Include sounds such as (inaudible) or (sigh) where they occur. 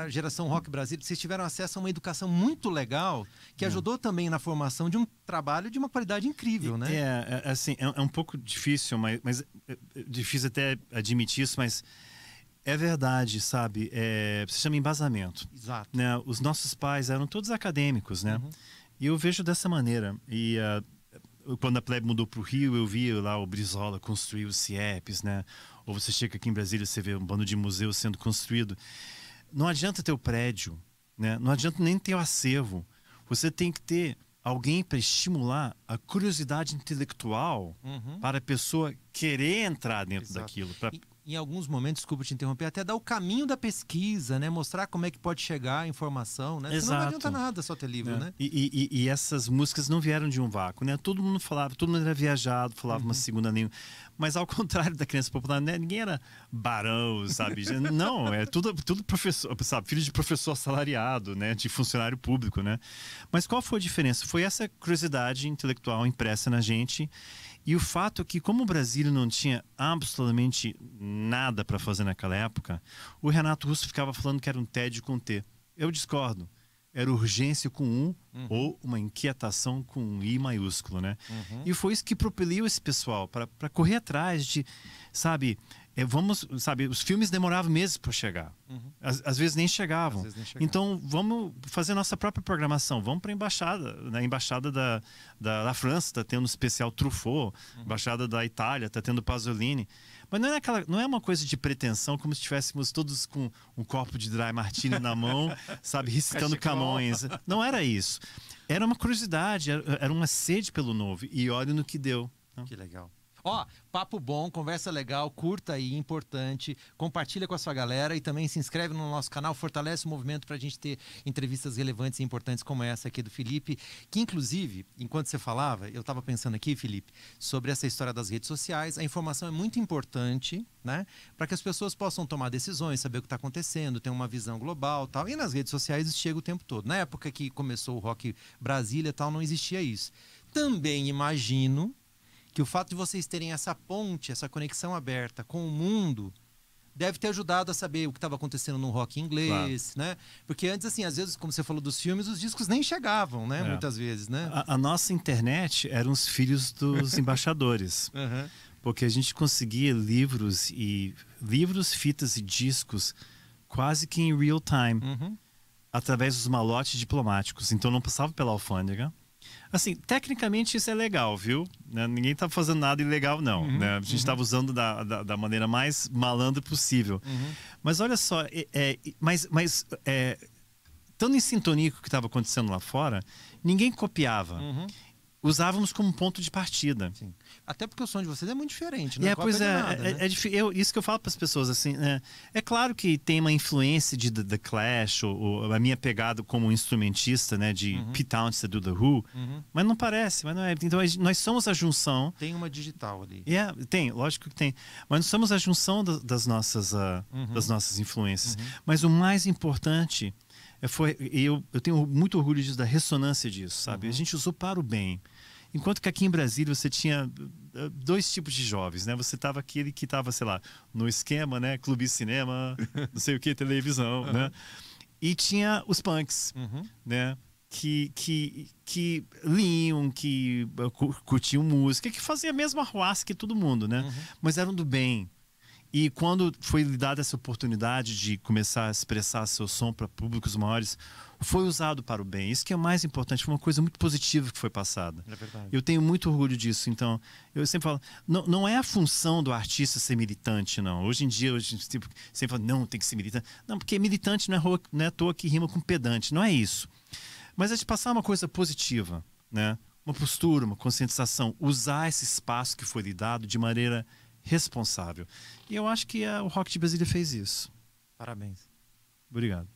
a geração Rock Brasil, vocês tiveram acesso a uma educação muito legal que é. ajudou também na formação de um trabalho de uma qualidade incrível, né? É, é, é assim, é, é, um pouco difícil, mas, mas é, é difícil até admitir isso, mas é verdade, sabe? É, se chama embasamento. Exato. Né? Os nossos pais eram todos acadêmicos, né? Uhum. E eu vejo dessa maneira. E uh, quando a plebe mudou para o Rio, eu vi lá o Brizola construir os CIEPs, né? Ou você chega aqui em Brasília, você vê um bando de museus sendo construído. Não adianta ter o prédio, né? não adianta nem ter o acervo. Você tem que ter alguém para estimular a curiosidade intelectual uhum. para a pessoa querer entrar dentro Exato. daquilo. Pra... E em alguns momentos, desculpa te interromper, até dar o caminho da pesquisa, né? Mostrar como é que pode chegar a informação, né? Exato. Senão não adianta nada só ter livro, é. né? E, e, e, essas músicas não vieram de um vácuo, né? Todo mundo falava, todo mundo era viajado, falava uhum. uma segunda língua. Mas ao (laughs) contrário da criança popular, né? ninguém era barão, sabe? não, é tudo, tudo professor, sabe? Filho de professor assalariado, né? De funcionário público, né? Mas qual foi a diferença? Foi essa curiosidade intelectual impressa na gente e o fato é que, como o Brasil não tinha absolutamente nada para fazer naquela época, o Renato Russo ficava falando que era um tédio com T. Eu discordo. Era urgência com um uhum. ou uma inquietação com um I maiúsculo, né? Uhum. E foi isso que propeliu esse pessoal para correr atrás de sabe? É, vamos, sabe, os filmes demoravam meses para chegar. Uhum. Às, às, vezes nem chegavam. Vezes nem Então, vamos fazer nossa própria programação. Vamos para a embaixada. Na né? embaixada da, da, da França está tendo um especial Truffaut. Uhum. Embaixada da Itália está tendo Pasolini. Mas não é, aquela, não é uma coisa de pretensão, como se estivéssemos todos com um copo de dry martini na mão, (laughs) sabe, recitando Camões. Não era isso. Era uma curiosidade, era, era uma sede pelo novo. E olha no que deu. Né? Que legal. Ó, papo bom, conversa legal, curta aí, importante, compartilha com a sua galera e também se inscreve no nosso canal, fortalece o movimento para a gente ter entrevistas relevantes e importantes como essa aqui do Felipe, que inclusive, enquanto você falava, eu estava pensando aqui, Felipe, sobre essa história das redes sociais. A informação é muito importante, né, para que as pessoas possam tomar decisões, saber o que está acontecendo, ter uma visão global, tal. E nas redes sociais isso chega o tempo todo. Na época que começou o rock Brasília, tal, não existia isso. Também imagino que o fato de vocês terem essa ponte, essa conexão aberta com o mundo, deve ter ajudado a saber o que estava acontecendo no rock inglês, claro. né? Porque antes, assim, às vezes, como você falou dos filmes, os discos nem chegavam, né? É. Muitas vezes, né? A, a, nossa internet eram os filhos dos (laughs) embaixadores. Uhum. Porque a gente conseguia livros e livros, fitas e discos quase que em real time, uhum. através dos malotes diplomáticos. Então não passava pela alfândega. Assim, tecnicamente isso é legal, viu? Né, ninguém tá fazendo nada ilegal, não. Uhum, né? A gente estava uhum. usando da, da, da, maneira mais malandra possível. Uhum. Mas olha só, é, é, mas, mas é, tão em sintonia com o que estava acontecendo lá fora, ninguém copiava. Uhum usávamos como ponto de partida. Sim. Até porque o som de vocês é muito diferente, não né? é? Pois é, nada, é, né? é, eu, isso que eu falo para as pessoas assim. É, é, claro que tem uma influência de The, The Clash, ou, ou, a minha pegada como instrumentista, né, de uhum. Pete Townsend do The Who, uhum. mas não parece, mas não é. Então nós somos a junção. Tem uma digital ali. É, yeah, tem, lógico que tem, mas nós somos a junção das nossas, uh, uhum. das nossas influências. Uhum. Mas o mais importante é foi, eu, eu tenho muito orgulho disso, da ressonância disso, sabe? Uhum. A gente usou para o bem. Enquanto que aqui em Brasília você tinha eh, dois tipos de jovens, né? Você tava aquele que estava, sei lá, no esquema, né? Clube cinema, (laughs) não sei o que, televisão, uhum. né? E tinha os punks, uhum. né? Que, que, que liam, que eh, curtiam música, que faziam a mesma ruaça que todo mundo, né? Uhum. Mas eram do bem, e quando foi lhe dada essa oportunidade de começar a expressar seu som para públicos maiores, foi usado para o bem. Isso que é o mais importante, foi uma coisa muito positiva que foi passada. É eu tenho muito orgulho disso. Então, eu sempre falo, não, não é a função do artista ser militante, não. Hoje em dia, hoje, tipo, sempre falo, não, tem que ser militante. Não, porque militante não é, não é à toa que rima com pedante, não é isso. Mas é de passar uma coisa positiva, né? Uma postura, uma conscientização, usar esse espaço que foi lhe dado de maneira responsável. E eu acho que a, eh, o Rock de Brasília fez isso. Parabéns. Obrigado.